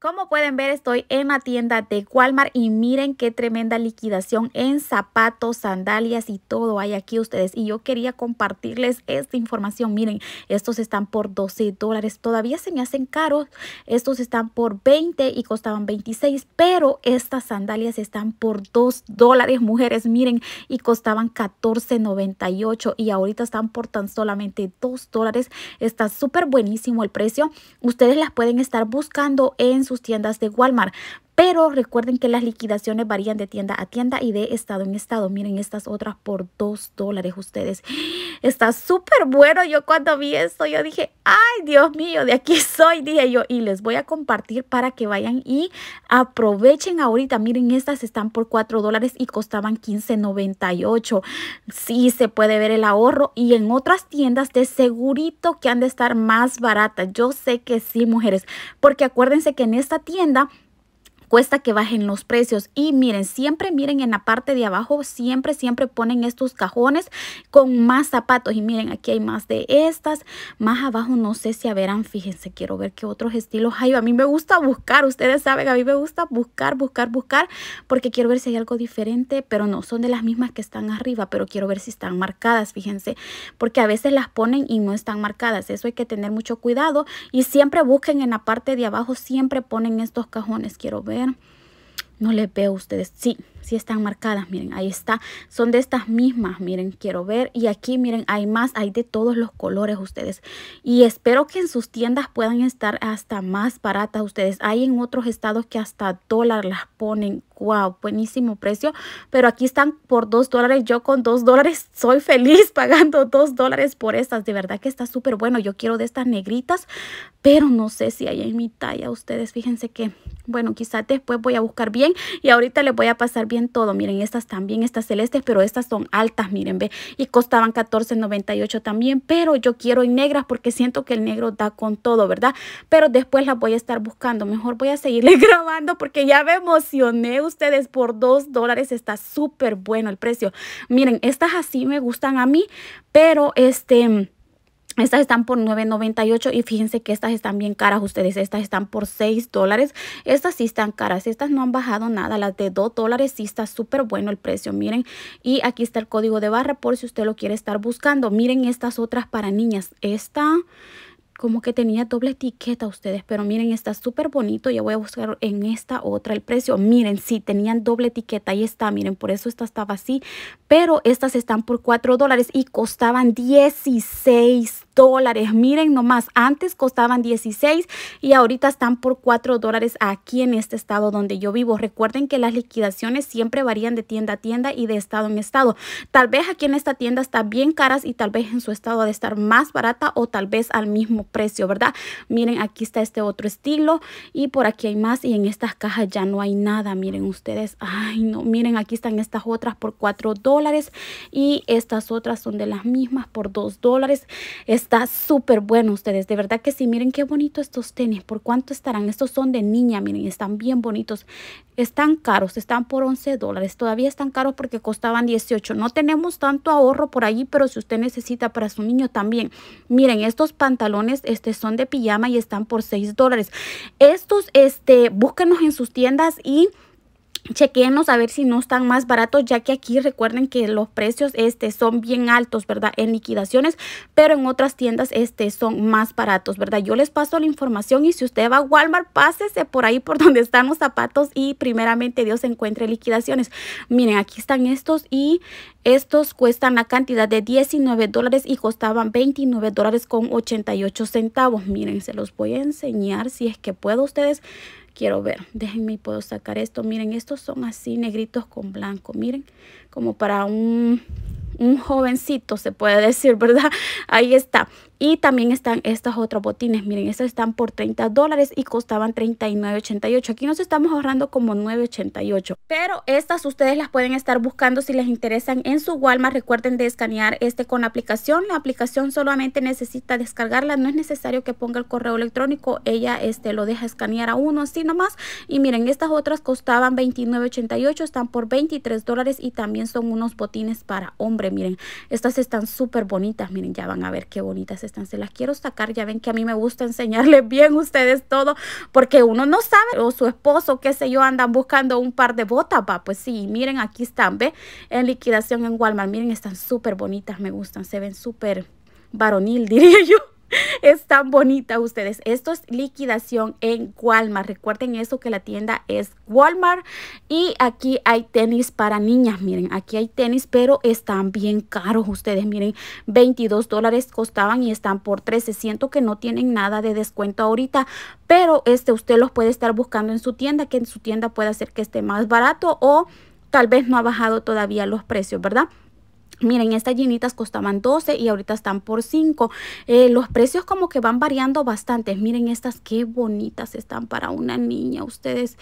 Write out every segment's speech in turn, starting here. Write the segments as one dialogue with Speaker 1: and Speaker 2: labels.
Speaker 1: Como pueden ver, estoy en la tienda de Walmart y miren qué tremenda liquidación en zapatos, sandalias y todo hay aquí ustedes. Y yo quería compartirles esta información. Miren, estos están por 12 dólares. Todavía se me hacen caros. Estos están por 20 y costaban 26, pero estas sandalias están por 2 dólares, mujeres. Miren, y costaban 14.98 y ahorita están por tan solamente 2 dólares. Está súper buenísimo el precio. Ustedes las pueden estar buscando en su sus tiendas de Walmart, pero recuerden que las liquidaciones varían de tienda a tienda y de estado en estado. Miren estas otras por 2 dólares ustedes. Está súper bueno. Yo cuando vi esto, yo dije, ay Dios mío, de aquí soy, dije yo. Y les voy a compartir para que vayan y aprovechen ahorita. Miren, estas están por 4 dólares y costaban 15.98. Sí, se puede ver el ahorro. Y en otras tiendas de segurito que han de estar más baratas. Yo sé que sí, mujeres. Porque acuérdense que en esta tienda cuesta que bajen los precios. Y miren, siempre miren en la parte de abajo, siempre, siempre ponen estos cajones con más zapatos. Y miren, aquí hay más de estas. Más abajo no sé si verán, fíjense, quiero ver qué otros estilos hay. A mí me gusta buscar, ustedes saben, a mí me gusta buscar, buscar, buscar, porque quiero ver si hay algo diferente, pero no, son de las mismas que están arriba, pero quiero ver si están marcadas, fíjense, porque a veces las ponen y no están marcadas. Eso hay que tener mucho cuidado y siempre busquen en la parte de abajo, siempre ponen estos cajones, quiero ver no le veo a ustedes. Sí, si están marcadas, miren, ahí está. Son de estas mismas, miren, quiero ver. Y aquí, miren, hay más, hay de todos los colores ustedes. Y espero que en sus tiendas puedan estar hasta más baratas ustedes. Hay en otros estados que hasta dólar las ponen. Wow, buenísimo precio. Pero aquí están por dos dólares. Yo con dos dólares soy feliz pagando dos dólares por estas. De verdad que está súper bueno. Yo quiero de estas negritas, pero no sé si hay en mi talla. Ustedes fíjense que, bueno, quizás después voy a buscar bien. Y ahorita les voy a pasar bien todo. Miren, estas también, estas celestes, pero estas son altas, miren, ve. Y costaban $14.98 también, pero yo quiero en negras porque siento que el negro da con todo, ¿verdad? Pero después las voy a estar buscando. Mejor voy a seguirle grabando porque ya me emocioné ustedes por 2 dólares. Está súper bueno el precio. Miren, estas así me gustan a mí, pero este... Estas están por $9.98 y fíjense que estas están bien caras ustedes. Estas están por $6 dólares. Estas sí están caras. Estas no han bajado nada. Las de $2 dólares sí está súper bueno el precio. Miren, y aquí está el código de barra por si usted lo quiere estar buscando. Miren estas otras para niñas. Esta como que tenía doble etiqueta ustedes, pero miren, está súper bonito. Ya voy a buscar en esta otra el precio. Miren, sí, tenían doble etiqueta. Ahí está, miren, por eso esta estaba así. Pero estas están por 4 dólares y costaban 16 dólares. Miren nomás, antes costaban 16 y ahorita están por 4 dólares aquí en este estado donde yo vivo. Recuerden que las liquidaciones siempre varían de tienda a tienda y de estado en estado. Tal vez aquí en esta tienda está bien caras y tal vez en su estado ha de estar más barata o tal vez al mismo precio, ¿verdad? Miren, aquí está este otro estilo y por aquí hay más y en estas cajas ya no hay nada. Miren ustedes, ay no, miren, aquí están estas otras por 4 dólares y estas otras son de las mismas por 2 dólares. Está súper bueno ustedes, de verdad que sí, miren qué bonito estos tenis, ¿por cuánto estarán? Estos son de niña, miren, están bien bonitos. Están caros, están por 11 dólares, todavía están caros porque costaban 18. No tenemos tanto ahorro por allí, pero si usted necesita para su niño también. Miren, estos pantalones este, son de pijama y están por 6 dólares. Estos, este, búsquenos en sus tiendas y chequemos a ver si no están más baratos ya que aquí recuerden que los precios este son bien altos verdad en liquidaciones pero en otras tiendas este son más baratos verdad yo les paso la información y si usted va a Walmart pásese por ahí por donde están los zapatos y primeramente Dios encuentre liquidaciones miren aquí están estos y estos cuestan la cantidad de 19 dólares y costaban 29 dólares con 88 centavos miren se los voy a enseñar si es que puedo ustedes quiero ver. Déjenme, puedo sacar esto. Miren, estos son así negritos con blanco. Miren, como para un, un jovencito, se puede decir, ¿verdad? Ahí está. Y también están estos otros botines, miren, estos están por 30 dólares y costaban 39.88. Aquí nos estamos ahorrando como 9.88. Pero estas ustedes las pueden estar buscando si les interesan en su Walmart. Recuerden de escanear este con la aplicación. La aplicación solamente necesita descargarla, no es necesario que ponga el correo electrónico. Ella este, lo deja escanear a uno así nomás. Y miren, estas otras costaban 29.88, están por 23 dólares y también son unos botines para hombre. Miren, estas están súper bonitas. Miren, ya van a ver qué bonitas están se las quiero sacar, ya ven que a mí me gusta enseñarles bien ustedes todo, porque uno no sabe, o su esposo, qué sé yo, andan buscando un par de botas, pues sí, miren, aquí están, ve, en liquidación en Walmart, miren, están súper bonitas, me gustan, se ven súper varonil, diría yo. es tan bonita ustedes. Esto es liquidación en Walmart. Recuerden eso que la tienda es Walmart. Y aquí hay tenis para niñas. Miren, aquí hay tenis, pero están bien caros ustedes. Miren, 22 dólares costaban y están por 13. Siento que no tienen nada de descuento ahorita. Pero este usted los puede estar buscando en su tienda, que en su tienda puede hacer que esté más barato o tal vez no ha bajado todavía los precios, ¿verdad? Miren, estas llenitas costaban 12 y ahorita están por 5. Eh, los precios como que van variando bastante. Miren estas, qué bonitas están para una niña. Ustedes,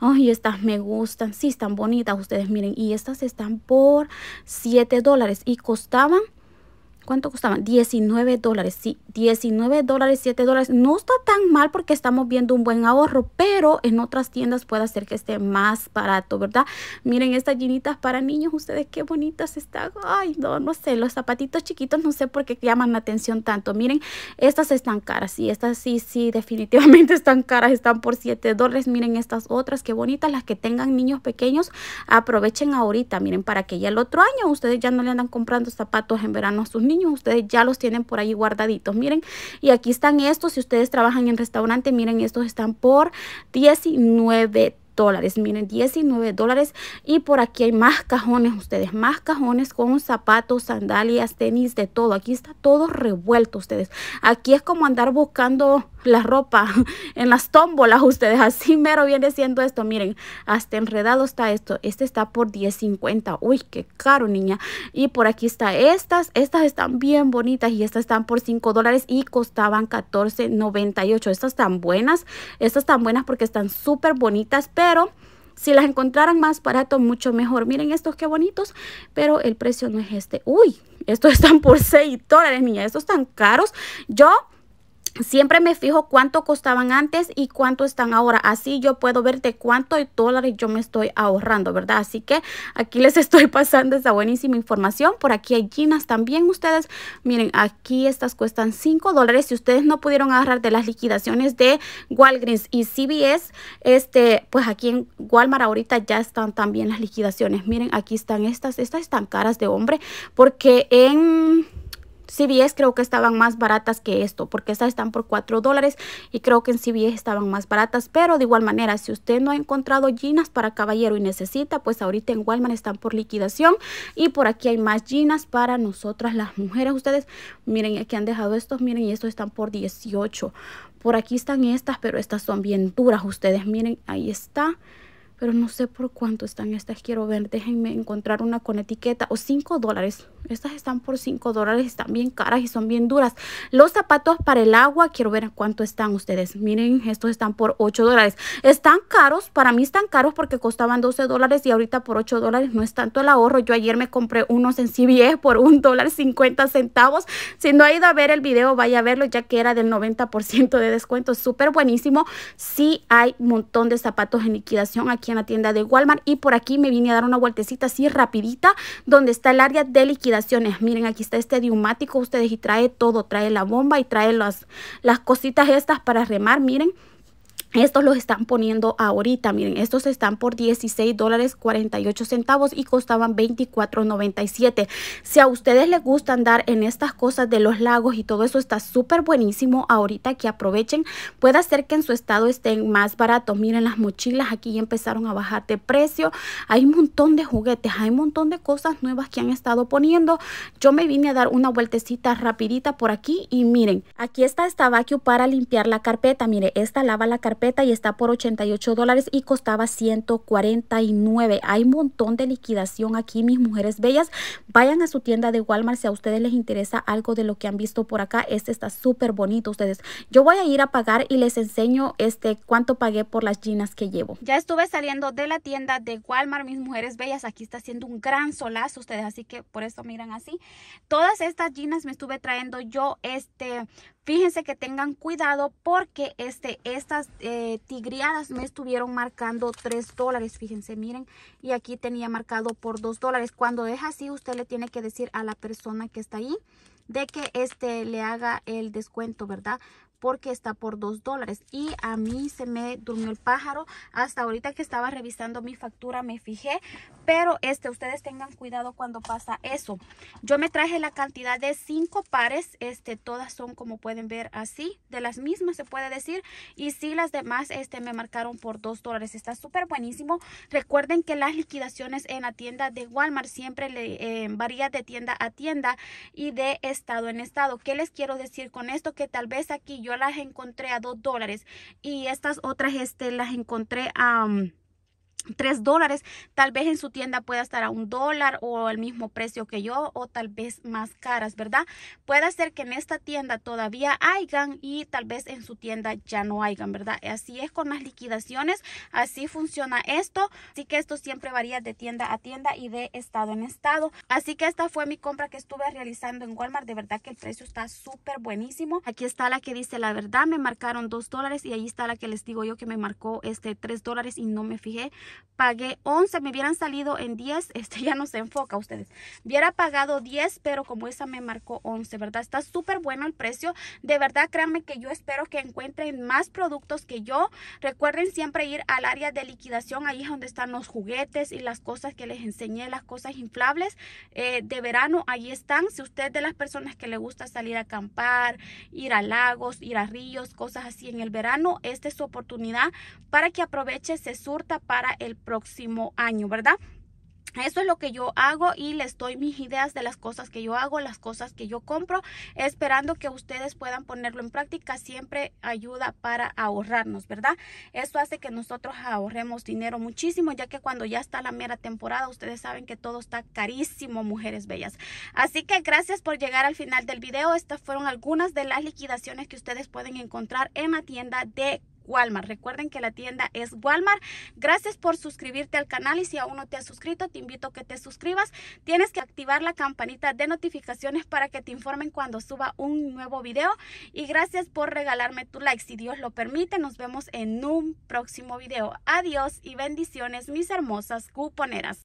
Speaker 1: ay, estas me gustan. Sí, están bonitas ustedes, miren. Y estas están por 7 dólares y costaban ¿Cuánto costaban? 19 dólares. Sí, 19 dólares, 7 dólares. No está tan mal porque estamos viendo un buen ahorro, pero en otras tiendas puede hacer que esté más barato, ¿verdad? Miren estas llenitas para niños. Ustedes qué bonitas están. Ay, no, no sé. Los zapatitos chiquitos no sé por qué llaman la atención tanto. Miren, estas están caras. y estas sí, sí, definitivamente están caras. Están por 7 dólares. Miren estas otras. Qué bonitas. Las que tengan niños pequeños, aprovechen ahorita. Miren, para que ya el otro año ustedes ya no le andan comprando zapatos en verano a sus niños ustedes ya los tienen por ahí guardaditos, miren, y aquí están estos, si ustedes trabajan en restaurante, miren, estos están por 19 dólares. Miren, 19 dólares. Y por aquí hay más cajones, ustedes, más cajones con zapatos, sandalias, tenis, de todo. Aquí está todo revuelto, ustedes. Aquí es como andar buscando la ropa en las tómbolas, ustedes. Así mero viene siendo esto. Miren, hasta enredado está esto. Este está por 10.50. Uy, qué caro, niña. Y por aquí está estas. Estas están bien bonitas y estas están por 5 dólares y costaban 14.98. Estas están buenas. Estas están buenas porque están súper bonitas, pero si las encontraran más barato, mucho mejor. Miren estos qué bonitos, pero el precio no es este. Uy, estos están por 6 dólares, niña. Estos están caros. Yo Siempre me fijo cuánto costaban antes y cuánto están ahora. Así yo puedo ver de cuánto dólares yo me estoy ahorrando, ¿verdad? Así que aquí les estoy pasando esa buenísima información. Por aquí hay chinas también ustedes. Miren, aquí estas cuestan 5 dólares. Si ustedes no pudieron agarrar de las liquidaciones de Walgreens y CBS, este, pues aquí en Walmart ahorita ya están también las liquidaciones. Miren, aquí están estas. Estas están caras de hombre porque en CBS creo que estaban más baratas que esto, porque estas están por 4 dólares y creo que en CBS estaban más baratas, pero de igual manera, si usted no ha encontrado jeans para caballero y necesita, pues ahorita en Walmart están por liquidación y por aquí hay más jeans para nosotras las mujeres. Ustedes miren aquí han dejado estos, miren y estos están por 18. Por aquí están estas, pero estas son bien duras. Ustedes miren, ahí está pero no sé por cuánto están estas. Quiero ver, déjenme encontrar una con etiqueta o 5 dólares estas están por 5 dólares, están bien caras y son bien duras. Los zapatos para el agua, quiero ver cuánto están ustedes. Miren, estos están por 8 dólares. Están caros, para mí están caros porque costaban 12 dólares y ahorita por 8 dólares no es tanto el ahorro. Yo ayer me compré unos en CBS por 1 dólar 50 centavos. Si no ha ido a ver el video, vaya a verlo ya que era del 90% de descuento. Súper buenísimo. Sí hay un montón de zapatos en liquidación aquí en la tienda de Walmart y por aquí me vine a dar una vueltecita así rapidita donde está el área de liquidación Miren, aquí está este neumático ustedes y trae todo, trae la bomba y trae las, las cositas estas para remar, miren. Estos los están poniendo ahorita, miren, estos están por 16 dólares 48 centavos y costaban 24.97. Si a ustedes les gusta andar en estas cosas de los lagos y todo eso está súper buenísimo ahorita que aprovechen, puede ser que en su estado estén más baratos. Miren las mochilas, aquí ya empezaron a bajar de precio. Hay un montón de juguetes, hay un montón de cosas nuevas que han estado poniendo. Yo me vine a dar una vueltecita rapidita por aquí y miren, aquí está esta vacuum para limpiar la carpeta. Mire, esta lava la carpeta y está por 88 dólares y costaba 149. Hay un montón de liquidación aquí, mis mujeres bellas. Vayan a su tienda de Walmart si a ustedes les interesa algo de lo que han visto por acá. Este está súper bonito, ustedes. Yo voy a ir a pagar y les enseño este cuánto pagué por las jeans que llevo. Ya estuve saliendo de la tienda de Walmart, mis mujeres bellas. Aquí está haciendo un gran solazo, ustedes, así que por eso miran así. Todas estas jeans me estuve trayendo yo este Fíjense que tengan cuidado porque este, estas eh, tigriadas me estuvieron marcando 3 dólares. Fíjense, miren. Y aquí tenía marcado por 2 dólares. Cuando es así, usted le tiene que decir a la persona que está ahí de que este le haga el descuento, ¿verdad? porque está por 2 dólares y a mí se me durmió el pájaro hasta ahorita que estaba revisando mi factura me fijé pero este ustedes tengan cuidado cuando pasa eso yo me traje la cantidad de 5 pares este todas son como pueden ver así de las mismas se puede decir y si las demás este me marcaron por 2 dólares está súper buenísimo recuerden que las liquidaciones en la tienda de Walmart siempre le eh, varía de tienda a tienda y de estado en estado ¿Qué les quiero decir con esto que tal vez aquí yo yo las encontré a 2 dólares y estas otras este, las encontré a... Mm, 3 dólares, tal vez en su tienda pueda estar a un dólar o al mismo precio que yo o tal vez más caras, ¿verdad? Puede ser que en esta tienda todavía hayan y tal vez en su tienda ya no hayan, ¿verdad? Así es con las liquidaciones, así funciona esto, así que esto siempre varía de tienda a tienda y de estado en estado. Así que esta fue mi compra que estuve realizando en Walmart, de verdad que el precio está súper buenísimo. Aquí está la que dice la verdad, me marcaron 2 dólares y ahí está la que les digo yo que me marcó este 3 dólares y no me fijé pagué 11, me hubieran salido en 10, este ya no se enfoca a ustedes. Hubiera pagado 10, pero como esa me marcó 11, ¿verdad? Está súper bueno el precio. De verdad, créanme que yo espero que encuentren más productos que yo. Recuerden siempre ir al área de liquidación, ahí es donde están los juguetes y las cosas que les enseñé, las cosas inflables eh, de verano, ahí están. Si usted de las personas que le gusta salir a acampar, ir a lagos, ir a ríos, cosas así en el verano, esta es su oportunidad para que aproveche, se surta para el próximo año, ¿verdad? Eso es lo que yo hago y les doy mis ideas de las cosas que yo hago, las cosas que yo compro, esperando que ustedes puedan ponerlo en práctica. Siempre ayuda para ahorrarnos, ¿verdad? Esto hace que nosotros ahorremos dinero muchísimo, ya que cuando ya está la mera temporada, ustedes saben que todo está carísimo, mujeres bellas. Así que gracias por llegar al final del video. Estas fueron algunas de las liquidaciones que ustedes pueden encontrar en la tienda de Walmart. Recuerden que la tienda es Walmart. Gracias por suscribirte al canal y si aún no te has suscrito, te invito a que te suscribas. Tienes que activar la campanita de notificaciones para que te informen cuando suba un nuevo video. Y gracias por regalarme tu like. Si Dios lo permite, nos vemos en un próximo video. Adiós y bendiciones, mis hermosas cuponeras.